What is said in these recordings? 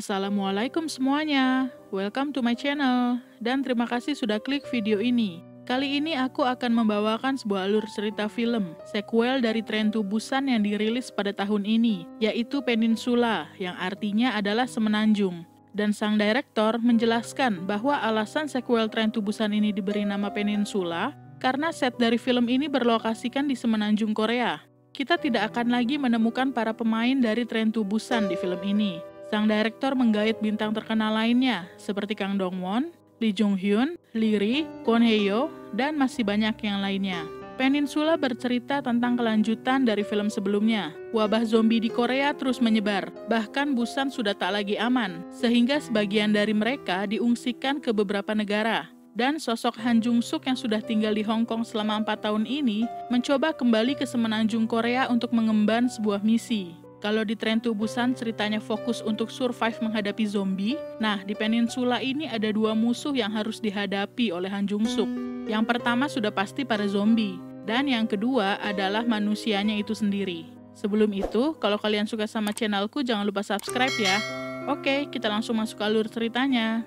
Assalamualaikum semuanya, welcome to my channel, dan terima kasih sudah klik video ini. Kali ini aku akan membawakan sebuah alur cerita film, sequel dari tren tubusan yang dirilis pada tahun ini, yaitu Peninsula, yang artinya adalah semenanjung. Dan sang direktor menjelaskan bahwa alasan sequel tren tubusan ini diberi nama Peninsula, karena set dari film ini berlokasikan di semenanjung Korea. Kita tidak akan lagi menemukan para pemain dari tren tubusan di film ini, Sang direktor menggait bintang terkenal lainnya seperti Kang Dong Won, Lee Jung Hyun, Lee Ri, Kwon Yo, dan masih banyak yang lainnya. Peninsula bercerita tentang kelanjutan dari film sebelumnya. Wabah zombie di Korea terus menyebar, bahkan Busan sudah tak lagi aman, sehingga sebagian dari mereka diungsikan ke beberapa negara. Dan sosok Han Jung Suk yang sudah tinggal di Hong Kong selama empat tahun ini mencoba kembali ke semenanjung Korea untuk mengemban sebuah misi. Kalau di tren tubusan ceritanya fokus untuk survive menghadapi zombie, nah di peninsula ini ada dua musuh yang harus dihadapi oleh Han Jung Suk. Yang pertama sudah pasti para zombie, dan yang kedua adalah manusianya itu sendiri. Sebelum itu, kalau kalian suka sama channelku jangan lupa subscribe ya. Oke, kita langsung masuk ke alur ceritanya.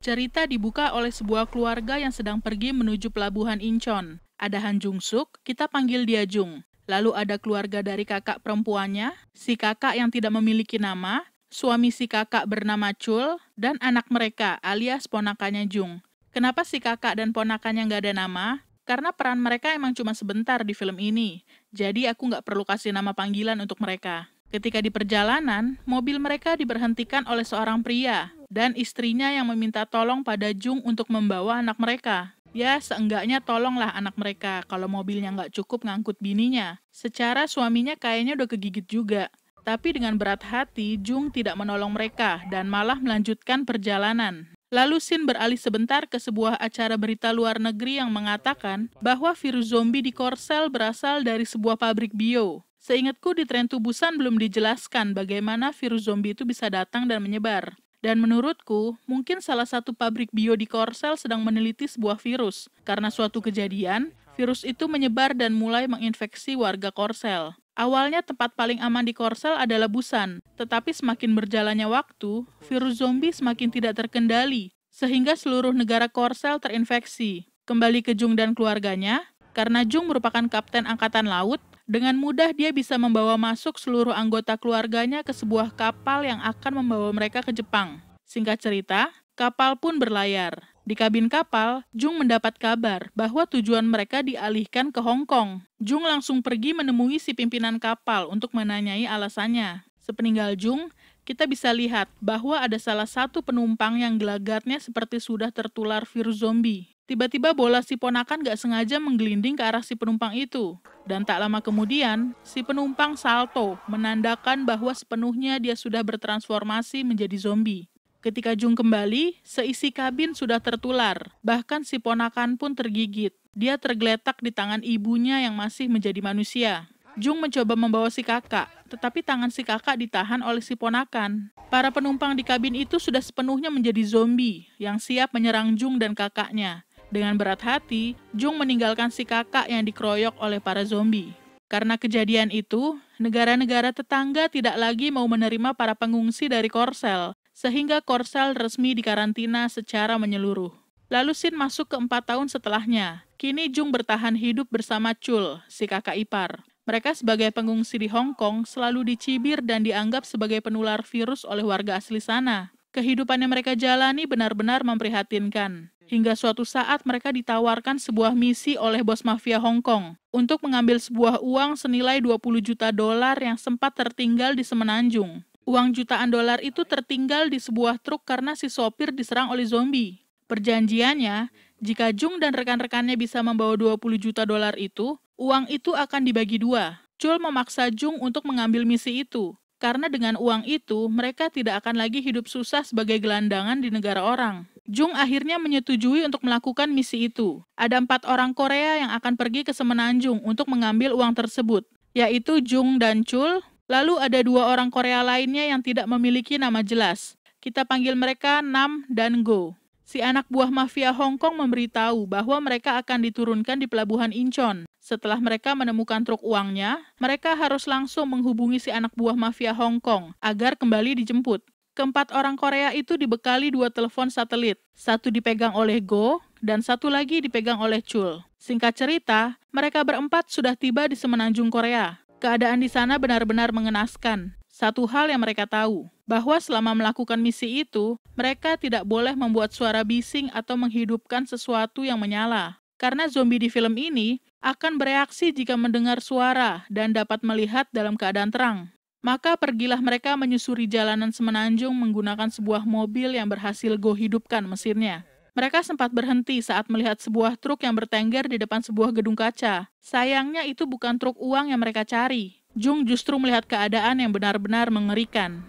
Cerita dibuka oleh sebuah keluarga yang sedang pergi menuju pelabuhan Incheon. Ada Han Jung Suk, kita panggil dia Jung. Lalu ada keluarga dari kakak perempuannya, si kakak yang tidak memiliki nama, suami si kakak bernama Chul, dan anak mereka alias ponakannya Jung. Kenapa si kakak dan ponakannya nggak ada nama? Karena peran mereka emang cuma sebentar di film ini, jadi aku nggak perlu kasih nama panggilan untuk mereka. Ketika di perjalanan, mobil mereka diberhentikan oleh seorang pria dan istrinya yang meminta tolong pada Jung untuk membawa anak mereka. Ya, seenggaknya tolonglah anak mereka kalau mobilnya nggak cukup ngangkut bininya. Secara suaminya kayaknya udah kegigit juga. Tapi dengan berat hati, Jung tidak menolong mereka dan malah melanjutkan perjalanan. Lalu Sin beralih sebentar ke sebuah acara berita luar negeri yang mengatakan bahwa virus zombie di Korsel berasal dari sebuah pabrik bio. Seingatku di tren tubusan belum dijelaskan bagaimana virus zombie itu bisa datang dan menyebar. Dan menurutku, mungkin salah satu pabrik bio di Korsel sedang meneliti sebuah virus. Karena suatu kejadian, virus itu menyebar dan mulai menginfeksi warga Korsel. Awalnya tempat paling aman di Korsel adalah Busan, tetapi semakin berjalannya waktu, virus zombie semakin tidak terkendali, sehingga seluruh negara Korsel terinfeksi. Kembali ke Jung dan keluarganya, karena Jung merupakan kapten angkatan laut, dengan mudah dia bisa membawa masuk seluruh anggota keluarganya ke sebuah kapal yang akan membawa mereka ke Jepang. Singkat cerita, kapal pun berlayar. Di kabin kapal, Jung mendapat kabar bahwa tujuan mereka dialihkan ke Hong Kong. Jung langsung pergi menemui si pimpinan kapal untuk menanyai alasannya. Sepeninggal Jung, kita bisa lihat bahwa ada salah satu penumpang yang gelagatnya seperti sudah tertular virus zombie. Tiba-tiba bola si ponakan gak sengaja menggelinding ke arah si penumpang itu. Dan tak lama kemudian, si penumpang salto, menandakan bahwa sepenuhnya dia sudah bertransformasi menjadi zombie. Ketika Jung kembali, seisi kabin sudah tertular. Bahkan si ponakan pun tergigit. Dia tergeletak di tangan ibunya yang masih menjadi manusia. Jung mencoba membawa si kakak, tetapi tangan si kakak ditahan oleh si ponakan. Para penumpang di kabin itu sudah sepenuhnya menjadi zombie yang siap menyerang Jung dan kakaknya. Dengan berat hati, Jung meninggalkan si kakak yang dikeroyok oleh para zombie. Karena kejadian itu, negara-negara tetangga tidak lagi mau menerima para pengungsi dari Korsel, sehingga Korsel resmi dikarantina secara menyeluruh. Lalu Sin masuk ke empat tahun setelahnya. Kini Jung bertahan hidup bersama Chul, si kakak ipar. Mereka sebagai pengungsi di Hong Kong selalu dicibir dan dianggap sebagai penular virus oleh warga asli sana. Kehidupan yang mereka jalani benar-benar memprihatinkan hingga suatu saat mereka ditawarkan sebuah misi oleh bos mafia Hong Kong untuk mengambil sebuah uang senilai 20 juta dolar yang sempat tertinggal di semenanjung. Uang jutaan dolar itu tertinggal di sebuah truk karena si sopir diserang oleh zombie. Perjanjiannya, jika Jung dan rekan-rekannya bisa membawa 20 juta dolar itu, uang itu akan dibagi dua. Chul memaksa Jung untuk mengambil misi itu, karena dengan uang itu mereka tidak akan lagi hidup susah sebagai gelandangan di negara orang. Jung akhirnya menyetujui untuk melakukan misi itu. Ada empat orang Korea yang akan pergi ke Semenanjung untuk mengambil uang tersebut, yaitu Jung dan Chul. Lalu ada dua orang Korea lainnya yang tidak memiliki nama jelas. Kita panggil mereka Nam dan Go. Si anak buah mafia Hong Kong memberitahu bahwa mereka akan diturunkan di pelabuhan Incheon. Setelah mereka menemukan truk uangnya, mereka harus langsung menghubungi si anak buah mafia Hong Kong agar kembali dijemput. Keempat orang Korea itu dibekali dua telepon satelit. Satu dipegang oleh Go, dan satu lagi dipegang oleh Chul. Singkat cerita, mereka berempat sudah tiba di semenanjung Korea. Keadaan di sana benar-benar mengenaskan. Satu hal yang mereka tahu, bahwa selama melakukan misi itu, mereka tidak boleh membuat suara bising atau menghidupkan sesuatu yang menyala. Karena zombie di film ini akan bereaksi jika mendengar suara dan dapat melihat dalam keadaan terang. Maka pergilah mereka menyusuri jalanan semenanjung menggunakan sebuah mobil yang berhasil Go hidupkan mesinnya. Mereka sempat berhenti saat melihat sebuah truk yang bertengger di depan sebuah gedung kaca. Sayangnya itu bukan truk uang yang mereka cari. Jung justru melihat keadaan yang benar-benar mengerikan.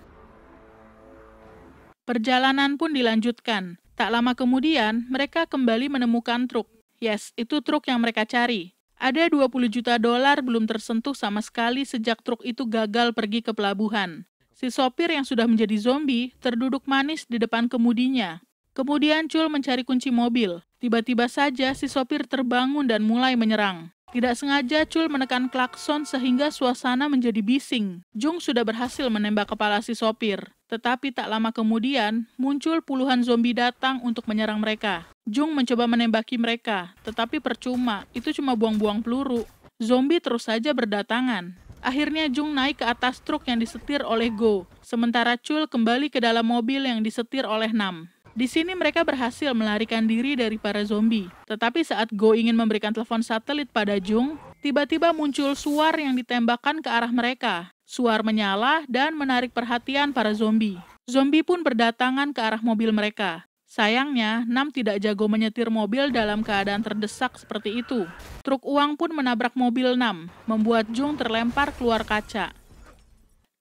Perjalanan pun dilanjutkan. Tak lama kemudian, mereka kembali menemukan truk. Yes, itu truk yang mereka cari ada 20 juta dolar belum tersentuh sama sekali sejak truk itu gagal pergi ke pelabuhan. Si sopir yang sudah menjadi zombie terduduk manis di depan kemudinya. Kemudian Chul mencari kunci mobil. Tiba-tiba saja si sopir terbangun dan mulai menyerang. Tidak sengaja Chul menekan klakson sehingga suasana menjadi bising. Jung sudah berhasil menembak kepala si sopir. Tetapi tak lama kemudian, muncul puluhan zombie datang untuk menyerang mereka. Jung mencoba menembaki mereka, tetapi percuma, itu cuma buang-buang peluru. Zombie terus saja berdatangan. Akhirnya Jung naik ke atas truk yang disetir oleh Go, sementara Chul kembali ke dalam mobil yang disetir oleh Nam. Di sini mereka berhasil melarikan diri dari para zombie. Tetapi saat Go ingin memberikan telepon satelit pada Jung, Tiba-tiba muncul suar yang ditembakkan ke arah mereka. Suar menyala dan menarik perhatian para zombie. Zombie pun berdatangan ke arah mobil mereka. Sayangnya, Nam tidak jago menyetir mobil dalam keadaan terdesak seperti itu. Truk uang pun menabrak mobil Nam, membuat Jung terlempar keluar kaca.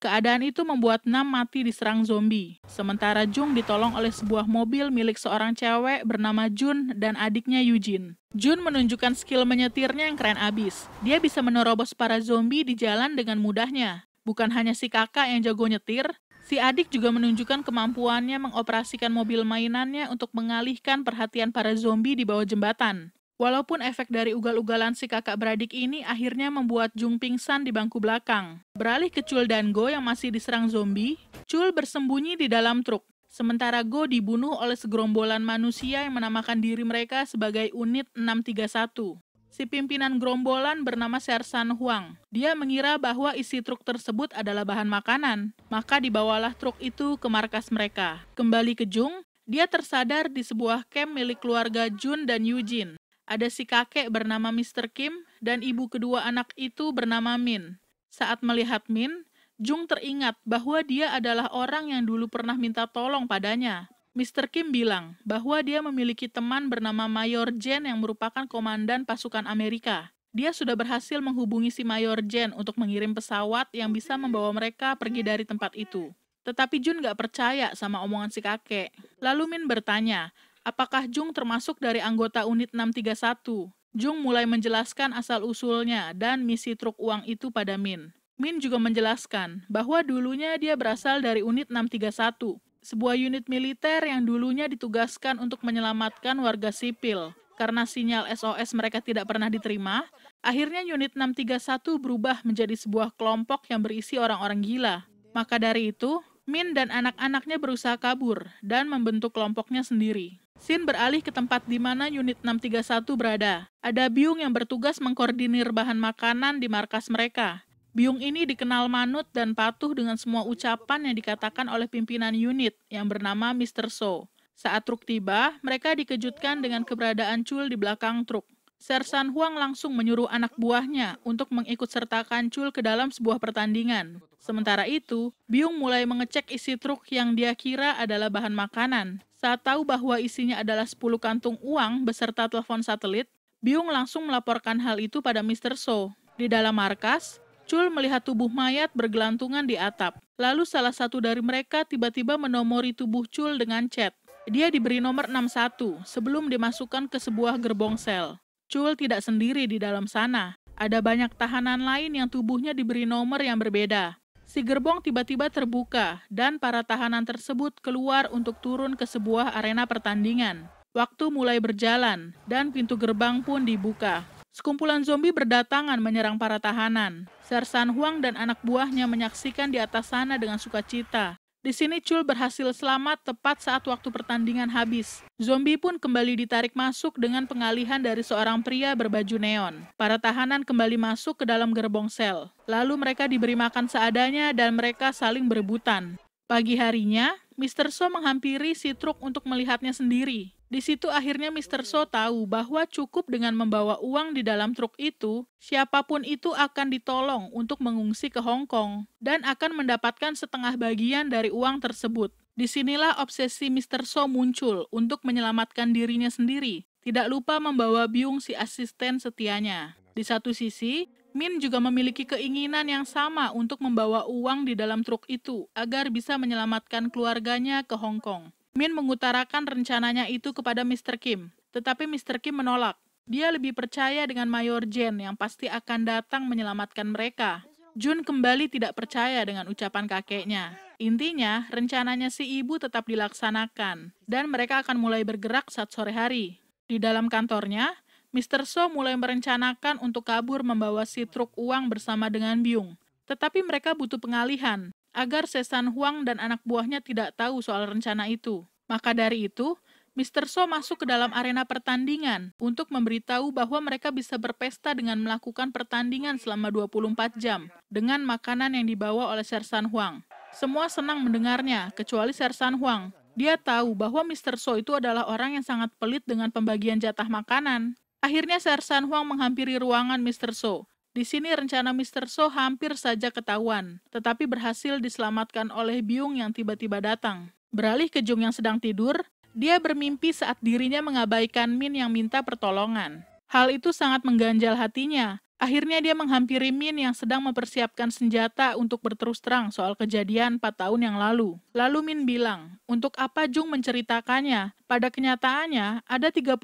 Keadaan itu membuat Nam mati diserang zombie. Sementara Jung ditolong oleh sebuah mobil milik seorang cewek bernama Jun dan adiknya Yujin. Jun menunjukkan skill menyetirnya yang keren abis. Dia bisa menerobos para zombie di jalan dengan mudahnya. Bukan hanya si kakak yang jago nyetir, si adik juga menunjukkan kemampuannya mengoperasikan mobil mainannya untuk mengalihkan perhatian para zombie di bawah jembatan. Walaupun efek dari ugal-ugalan si kakak beradik ini akhirnya membuat Jung pingsan di bangku belakang. Beralih ke Chul dan Go yang masih diserang zombie, Chul bersembunyi di dalam truk. Sementara Go dibunuh oleh segerombolan manusia yang menamakan diri mereka sebagai unit 631. Si pimpinan gerombolan bernama Sersan Huang. Dia mengira bahwa isi truk tersebut adalah bahan makanan, maka dibawalah truk itu ke markas mereka. Kembali ke Jung, dia tersadar di sebuah camp milik keluarga Jun dan Yujin. Ada si kakek bernama Mr. Kim dan ibu kedua anak itu bernama Min. Saat melihat Min, Jung teringat bahwa dia adalah orang yang dulu pernah minta tolong padanya. Mr. Kim bilang bahwa dia memiliki teman bernama Mayor Jen yang merupakan komandan pasukan Amerika. Dia sudah berhasil menghubungi si Mayor Jen untuk mengirim pesawat yang bisa membawa mereka pergi dari tempat itu. Tetapi Jun gak percaya sama omongan si kakek. Lalu Min bertanya, apakah Jung termasuk dari anggota unit 631? Jung mulai menjelaskan asal-usulnya dan misi truk uang itu pada Min. Min juga menjelaskan bahwa dulunya dia berasal dari unit 631, sebuah unit militer yang dulunya ditugaskan untuk menyelamatkan warga sipil. Karena sinyal SOS mereka tidak pernah diterima, akhirnya unit 631 berubah menjadi sebuah kelompok yang berisi orang-orang gila. Maka dari itu, Min dan anak-anaknya berusaha kabur dan membentuk kelompoknya sendiri. Sin beralih ke tempat di mana unit 631 berada. Ada Biung yang bertugas mengkoordinir bahan makanan di markas mereka. Biung ini dikenal manut dan patuh dengan semua ucapan yang dikatakan oleh pimpinan unit yang bernama Mr. So. Saat truk tiba, mereka dikejutkan dengan keberadaan Cul di belakang truk. Sersan Huang langsung menyuruh anak buahnya untuk mengikut sertakan Cul ke dalam sebuah pertandingan. Sementara itu, Byung mulai mengecek isi truk yang dia kira adalah bahan makanan. Saat tahu bahwa isinya adalah 10 kantung uang beserta telepon satelit, Byung langsung melaporkan hal itu pada Mr. So. Di dalam markas, Chul melihat tubuh mayat bergelantungan di atap. Lalu salah satu dari mereka tiba-tiba menomori tubuh Chul dengan chat. Dia diberi nomor 61 sebelum dimasukkan ke sebuah gerbong sel. Chul tidak sendiri di dalam sana. Ada banyak tahanan lain yang tubuhnya diberi nomor yang berbeda si gerbong tiba-tiba terbuka dan para tahanan tersebut keluar untuk turun ke sebuah arena pertandingan. Waktu mulai berjalan dan pintu gerbang pun dibuka. Sekumpulan zombie berdatangan menyerang para tahanan. Sersan Huang dan anak buahnya menyaksikan di atas sana dengan sukacita. Di sini Chul berhasil selamat tepat saat waktu pertandingan habis. Zombie pun kembali ditarik masuk dengan pengalihan dari seorang pria berbaju neon. Para tahanan kembali masuk ke dalam gerbong sel. Lalu mereka diberi makan seadanya dan mereka saling berebutan. Pagi harinya, Mr. So menghampiri si truk untuk melihatnya sendiri. Di situ akhirnya Mr. So tahu bahwa cukup dengan membawa uang di dalam truk itu, siapapun itu akan ditolong untuk mengungsi ke Hong Kong dan akan mendapatkan setengah bagian dari uang tersebut. Disinilah obsesi Mr. So muncul untuk menyelamatkan dirinya sendiri, tidak lupa membawa biung si asisten setianya. Di satu sisi, Min juga memiliki keinginan yang sama untuk membawa uang di dalam truk itu agar bisa menyelamatkan keluarganya ke Hong Kong. Min mengutarakan rencananya itu kepada Mr. Kim, tetapi Mr. Kim menolak. Dia lebih percaya dengan Mayor Jen yang pasti akan datang menyelamatkan mereka. Jun kembali tidak percaya dengan ucapan kakeknya. Intinya, rencananya si ibu tetap dilaksanakan, dan mereka akan mulai bergerak saat sore hari. Di dalam kantornya, Mr. So mulai merencanakan untuk kabur membawa si truk uang bersama dengan Byung. Tetapi mereka butuh pengalihan agar Sesan Huang dan anak buahnya tidak tahu soal rencana itu. Maka dari itu, Mr. So masuk ke dalam arena pertandingan untuk memberitahu bahwa mereka bisa berpesta dengan melakukan pertandingan selama 24 jam dengan makanan yang dibawa oleh Sersan Huang. Semua senang mendengarnya, kecuali Sersan Huang. Dia tahu bahwa Mr. So itu adalah orang yang sangat pelit dengan pembagian jatah makanan. Akhirnya Sersan Huang menghampiri ruangan Mr. So di sini rencana Mr. So hampir saja ketahuan, tetapi berhasil diselamatkan oleh Byung yang tiba-tiba datang. Beralih ke Jung yang sedang tidur, dia bermimpi saat dirinya mengabaikan Min yang minta pertolongan. Hal itu sangat mengganjal hatinya, Akhirnya dia menghampiri Min yang sedang mempersiapkan senjata untuk berterus terang soal kejadian 4 tahun yang lalu. Lalu Min bilang, untuk apa Jung menceritakannya? Pada kenyataannya, ada 31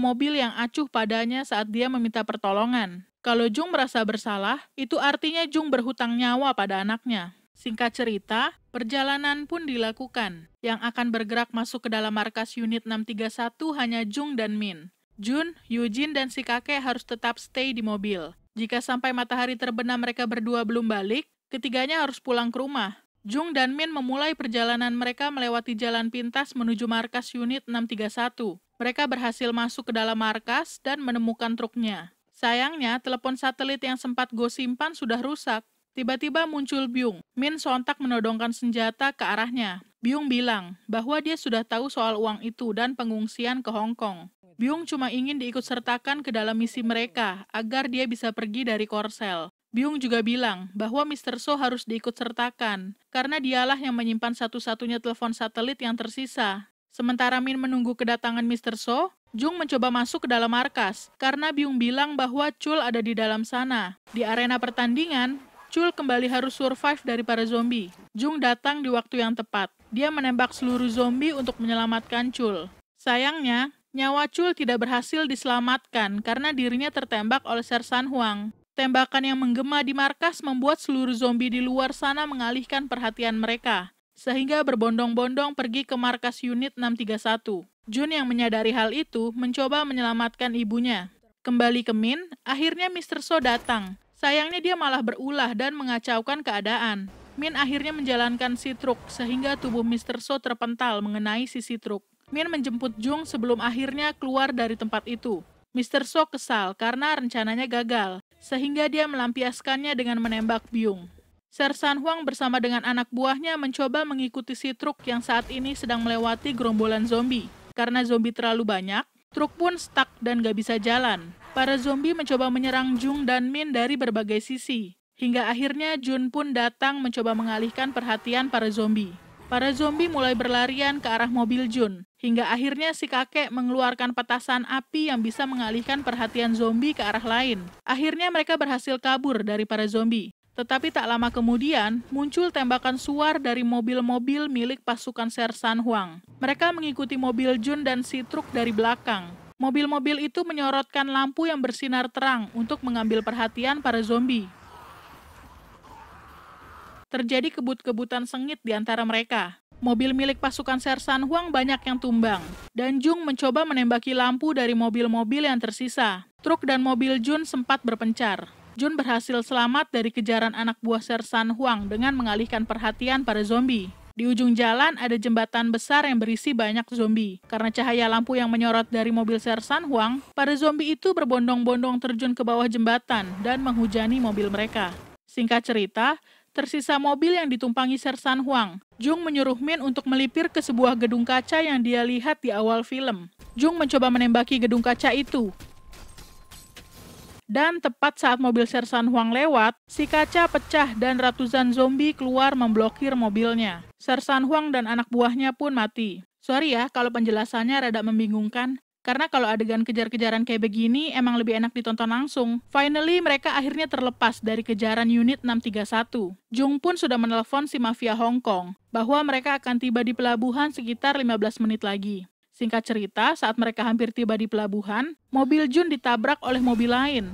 mobil yang acuh padanya saat dia meminta pertolongan. Kalau Jung merasa bersalah, itu artinya Jung berhutang nyawa pada anaknya. Singkat cerita, perjalanan pun dilakukan. Yang akan bergerak masuk ke dalam markas unit 631 hanya Jung dan Min. Jun, Yujin, dan si kakek harus tetap stay di mobil. Jika sampai matahari terbenam mereka berdua belum balik, ketiganya harus pulang ke rumah. Jung dan Min memulai perjalanan mereka melewati jalan pintas menuju markas unit 631. Mereka berhasil masuk ke dalam markas dan menemukan truknya. Sayangnya, telepon satelit yang sempat Go simpan sudah rusak. Tiba-tiba muncul Byung. Min sontak menodongkan senjata ke arahnya. Byung bilang bahwa dia sudah tahu soal uang itu dan pengungsian ke Hong Kong. Byung cuma ingin diikutsertakan ke dalam misi mereka agar dia bisa pergi dari Korsel. Byung juga bilang bahwa Mr. So harus diikutsertakan karena dialah yang menyimpan satu-satunya telepon satelit yang tersisa. Sementara Min menunggu kedatangan Mr. So, Jung mencoba masuk ke dalam markas karena Byung bilang bahwa Chul ada di dalam sana. Di arena pertandingan, Chul kembali harus survive dari para zombie. Jung datang di waktu yang tepat. Dia menembak seluruh zombie untuk menyelamatkan Chul. Sayangnya, nyawa Chul tidak berhasil diselamatkan karena dirinya tertembak oleh Sersan Huang. Tembakan yang menggema di markas membuat seluruh zombie di luar sana mengalihkan perhatian mereka, sehingga berbondong-bondong pergi ke markas unit 631. Jun yang menyadari hal itu mencoba menyelamatkan ibunya. Kembali ke Min, akhirnya Mr. So datang Sayangnya dia malah berulah dan mengacaukan keadaan. Min akhirnya menjalankan si truk sehingga tubuh Mr. So terpental mengenai sisi truk. Min menjemput Jung sebelum akhirnya keluar dari tempat itu. Mr. So kesal karena rencananya gagal, sehingga dia melampiaskannya dengan menembak Byung. Sersan Huang bersama dengan anak buahnya mencoba mengikuti si truk yang saat ini sedang melewati gerombolan zombie. Karena zombie terlalu banyak, Truk pun stuck dan gak bisa jalan. Para zombie mencoba menyerang Jung dan Min dari berbagai sisi. Hingga akhirnya Jun pun datang mencoba mengalihkan perhatian para zombie. Para zombie mulai berlarian ke arah mobil Jun, hingga akhirnya si kakek mengeluarkan petasan api yang bisa mengalihkan perhatian zombie ke arah lain. Akhirnya mereka berhasil kabur dari para zombie. Tetapi tak lama kemudian, muncul tembakan suar dari mobil-mobil milik pasukan Sersan Huang. Mereka mengikuti mobil Jun dan si truk dari belakang. Mobil-mobil itu menyorotkan lampu yang bersinar terang untuk mengambil perhatian para zombie. Terjadi kebut-kebutan sengit di antara mereka. Mobil milik pasukan Sersan Huang banyak yang tumbang, dan Jung mencoba menembaki lampu dari mobil-mobil yang tersisa. Truk dan mobil Jun sempat berpencar. Jun berhasil selamat dari kejaran anak buah Sersan Huang dengan mengalihkan perhatian pada zombie. Di ujung jalan ada jembatan besar yang berisi banyak zombie. Karena cahaya lampu yang menyorot dari mobil Sersan Huang, para zombie itu berbondong-bondong terjun ke bawah jembatan dan menghujani mobil mereka. Singkat cerita, tersisa mobil yang ditumpangi Sersan Huang. Jung menyuruh Min untuk melipir ke sebuah gedung kaca yang dia lihat di awal film. Jung mencoba menembaki gedung kaca itu, dan tepat saat mobil Sersan Huang lewat, si kaca pecah dan ratusan zombie keluar memblokir mobilnya. Sersan Huang dan anak buahnya pun mati. Sorry ya kalau penjelasannya rada membingungkan, karena kalau adegan kejar-kejaran kayak begini emang lebih enak ditonton langsung. Finally, mereka akhirnya terlepas dari kejaran unit 631. Jung pun sudah menelpon si mafia Hong Kong bahwa mereka akan tiba di pelabuhan sekitar 15 menit lagi. Singkat cerita, saat mereka hampir tiba di pelabuhan, mobil Jun ditabrak oleh mobil lain.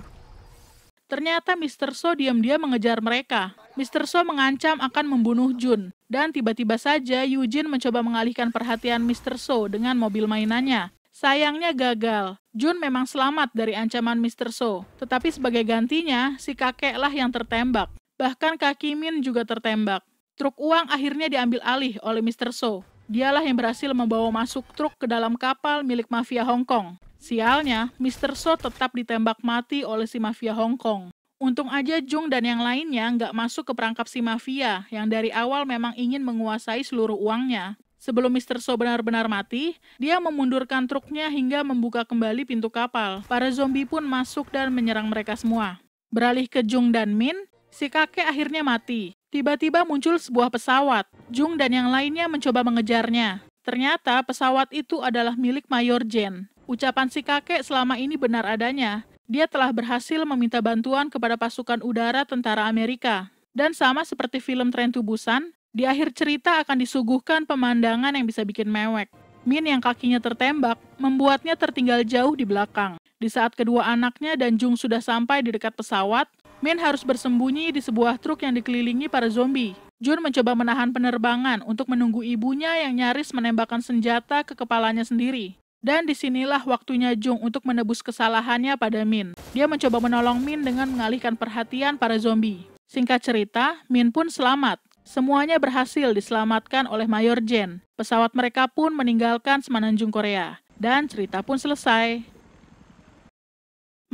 Ternyata Mr. So diam-diam mengejar mereka. Mr. So mengancam akan membunuh Jun. Dan tiba-tiba saja Yujin mencoba mengalihkan perhatian Mr. So dengan mobil mainannya. Sayangnya gagal. Jun memang selamat dari ancaman Mr. So, tetapi sebagai gantinya, si kakeklah yang tertembak. Bahkan kaki Min juga tertembak. Truk uang akhirnya diambil alih oleh Mr. So. Dialah yang berhasil membawa masuk truk ke dalam kapal milik mafia Hong Kong. Sialnya, Mr. So tetap ditembak mati oleh si mafia Hong Kong. Untung aja Jung dan yang lainnya nggak masuk ke perangkap si mafia yang dari awal memang ingin menguasai seluruh uangnya. Sebelum Mr. So benar-benar mati, dia memundurkan truknya hingga membuka kembali pintu kapal. Para zombie pun masuk dan menyerang mereka semua. Beralih ke Jung dan Min, si kakek akhirnya mati. Tiba-tiba muncul sebuah pesawat. Jung dan yang lainnya mencoba mengejarnya. Ternyata pesawat itu adalah milik Mayor Jen. Ucapan si kakek selama ini benar adanya. Dia telah berhasil meminta bantuan kepada pasukan udara tentara Amerika. Dan sama seperti film Tren Tubusan, di akhir cerita akan disuguhkan pemandangan yang bisa bikin mewek. Min yang kakinya tertembak membuatnya tertinggal jauh di belakang. Di saat kedua anaknya dan Jung sudah sampai di dekat pesawat, Min harus bersembunyi di sebuah truk yang dikelilingi para zombie. Jun mencoba menahan penerbangan untuk menunggu ibunya yang nyaris menembakkan senjata ke kepalanya sendiri. Dan disinilah waktunya Jung untuk menebus kesalahannya pada Min. Dia mencoba menolong Min dengan mengalihkan perhatian para zombie. Singkat cerita, Min pun selamat. Semuanya berhasil diselamatkan oleh Mayor Jen. Pesawat mereka pun meninggalkan semenanjung Korea. Dan cerita pun selesai.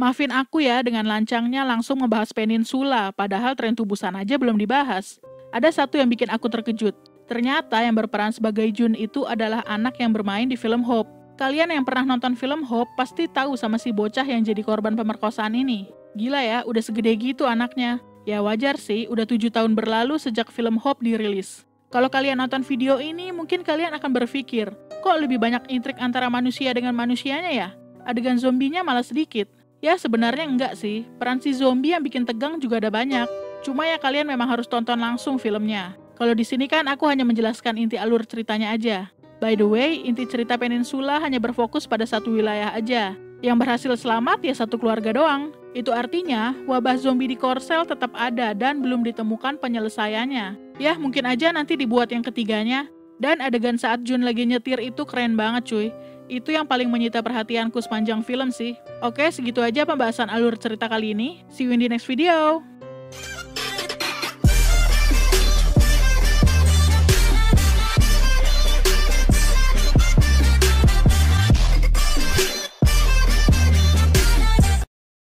Maafin aku ya dengan lancangnya langsung membahas peninsula, padahal tren tubuh sana aja belum dibahas. Ada satu yang bikin aku terkejut. Ternyata yang berperan sebagai Jun itu adalah anak yang bermain di film Hope. Kalian yang pernah nonton film Hope pasti tahu sama si bocah yang jadi korban pemerkosaan ini. Gila ya, udah segede gitu anaknya. Ya wajar sih, udah tujuh tahun berlalu sejak film Hope dirilis. Kalau kalian nonton video ini, mungkin kalian akan berpikir, kok lebih banyak intrik antara manusia dengan manusianya ya? Adegan zombinya malah sedikit. Ya sebenarnya enggak sih, peran si zombie yang bikin tegang juga ada banyak. Cuma ya kalian memang harus tonton langsung filmnya. Kalau di sini kan aku hanya menjelaskan inti alur ceritanya aja. By the way, inti cerita Peninsula hanya berfokus pada satu wilayah aja. Yang berhasil selamat ya satu keluarga doang. Itu artinya, wabah zombie di Korsel tetap ada dan belum ditemukan penyelesaiannya. Yah, mungkin aja nanti dibuat yang ketiganya. Dan adegan saat Jun lagi nyetir itu keren banget cuy. Itu yang paling menyita perhatianku sepanjang film sih. Oke, segitu aja pembahasan alur cerita kali ini. See you in the next video.